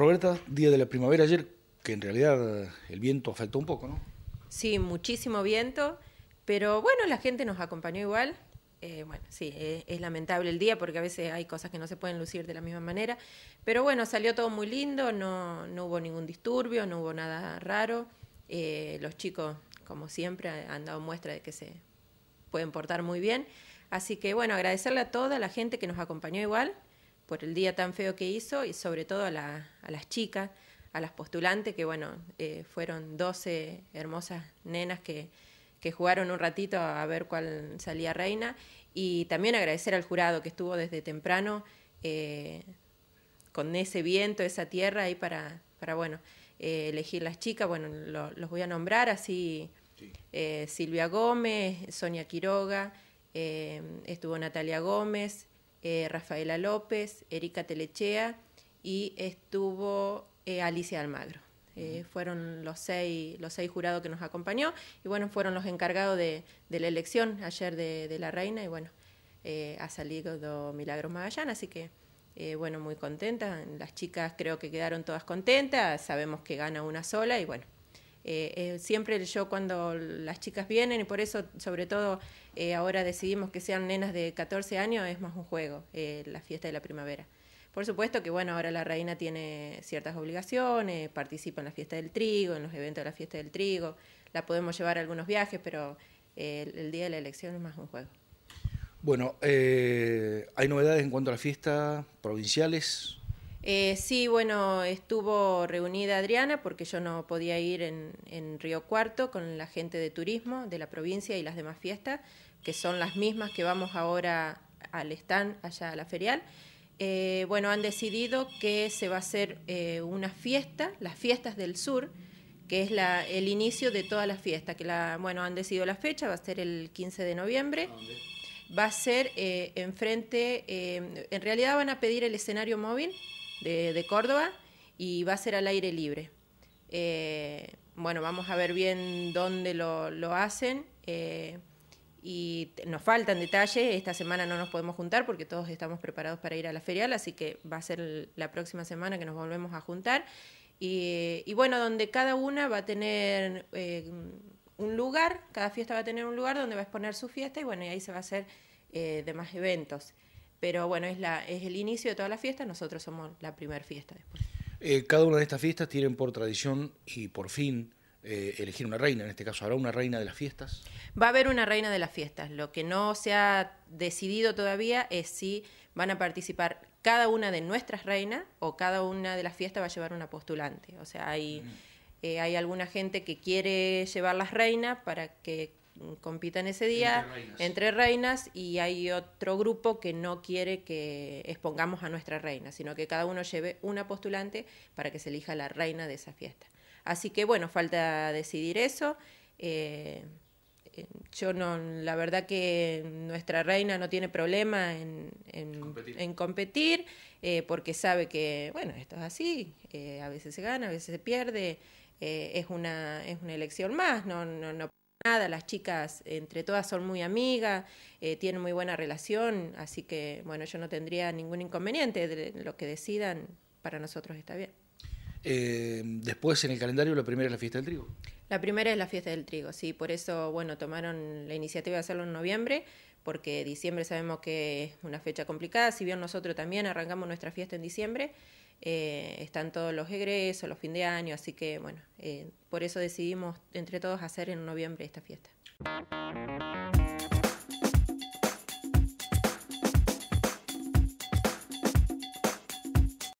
Roberta, día de la primavera ayer, que en realidad eh, el viento afectó un poco, ¿no? Sí, muchísimo viento, pero bueno, la gente nos acompañó igual. Eh, bueno, sí, eh, es, lamentable el día porque a veces hay cosas que no se pueden lucir de la misma manera, pero bueno, salió todo muy lindo, no, hubo ningún disturbio, no hubo nada raro. los chicos, como siempre, han dado muestra de que se pueden portar muy bien. Así que bueno, agradecerle a toda la gente que nos acompañó igual, por el día tan feo que hizo y sobre todo a, las chicas, a las postulantes, que bueno, eh, fueron 12 hermosas nenas que, que jugaron un ratito a ver cuál salía reina y también agradecer al jurado que estuvo desde temprano eh, con ese viento, esa tierra ahí para, para bueno, eh, elegir las chicas, bueno, los voy a nombrar así, Silvia Gómez, Sonia Quiroga, estuvo Natalia Gómez, eh, Rafaela López, Erika Telechea y estuvo eh, Alicia Almagro. Eh, fueron los seis, los seis jurados que nos acompañó y bueno, fueron los encargados de, la elección ayer de, la reina y bueno, ha salido Milagros Magallanes, así que bueno, muy contenta, Las chicas creo que quedaron todas contentas, sabemos que gana una sola y bueno, eh, eh, siempre el yo cuando las chicas vienen y por eso sobre todo eh, ahora decidimos que sean nenas de 14 años es más un juego, la fiesta de la primavera. Por supuesto que bueno, ahora la reina tiene ciertas obligaciones, participa en la fiesta del trigo, en los eventos de la fiesta del trigo, la podemos llevar algunos viajes, pero el, día de la elección es más un juego. Bueno, ¿hay novedades en cuanto a las fiestas provinciales? Eh, sí, bueno, estuvo reunida Adriana porque yo no podía ir en, Río Cuarto con la gente de turismo de la provincia y las demás fiestas, que son las mismas que vamos ahora al stand allá a la ferial. Eh, bueno, han decidido que se va a hacer eh, una fiesta, las fiestas del sur, que es la, el inicio de todas las fiestas, que la, bueno, han decidido la fecha, va a ser el 15 de noviembre va a ser enfrente, en realidad van a pedir el escenario móvil de, Córdoba y va a ser al aire libre. Eh, bueno, vamos a ver bien dónde lo, hacen. Eh, y nos faltan detalles. Esta semana no nos podemos juntar porque todos estamos preparados para ir a la ferial, así que va a ser la próxima semana que nos volvemos a juntar. Y, bueno, donde cada una va a tener eh, un lugar, cada fiesta va a tener un lugar donde va a exponer su fiesta y bueno, y ahí se va a hacer demás eventos. Pero bueno, es, la, es el inicio de todas las fiestas, nosotros somos la primera fiesta después. Eh, cada una de estas fiestas tienen por tradición y por fin eh, elegir una reina, en este caso, ¿habrá una reina de las fiestas? Va a haber una reina de las fiestas. Lo que no se ha decidido todavía es si van a participar cada una de nuestras reinas o cada una de las fiestas va a llevar una postulante. O sea, hay, mm. eh, hay alguna gente que quiere llevar las reinas para que compitan ese día, Entre Reinas. y hay otro grupo que no quiere que expongamos a nuestra reina, sino que cada uno lleve una postulante para que se elija la reina de esa fiesta. Así que bueno, falta decidir eso. Eh, eh, yo no, la verdad que nuestra reina no tiene problema en, competir, eh, porque sabe que, bueno, esto es así, a veces se gana, a veces se pierde, es, una, es una elección más, no, no, no nada, las chicas entre todas son muy amigas, eh, tienen muy buena relación, así que bueno, yo no tendría ningún inconveniente de lo que decidan, para nosotros está bien. Eh, después en el calendario la primera es la fiesta del trigo. La primera es la fiesta del trigo, sí, por eso, bueno, tomaron la iniciativa de hacerlo en noviembre, porque diciembre sabemos que es una fecha complicada, si bien nosotros también arrancamos nuestra fiesta en diciembre, eh, están todos los egresos, los fin de año, así que, bueno, eh, por eso decidimos entre todos hacer en noviembre esta fiesta.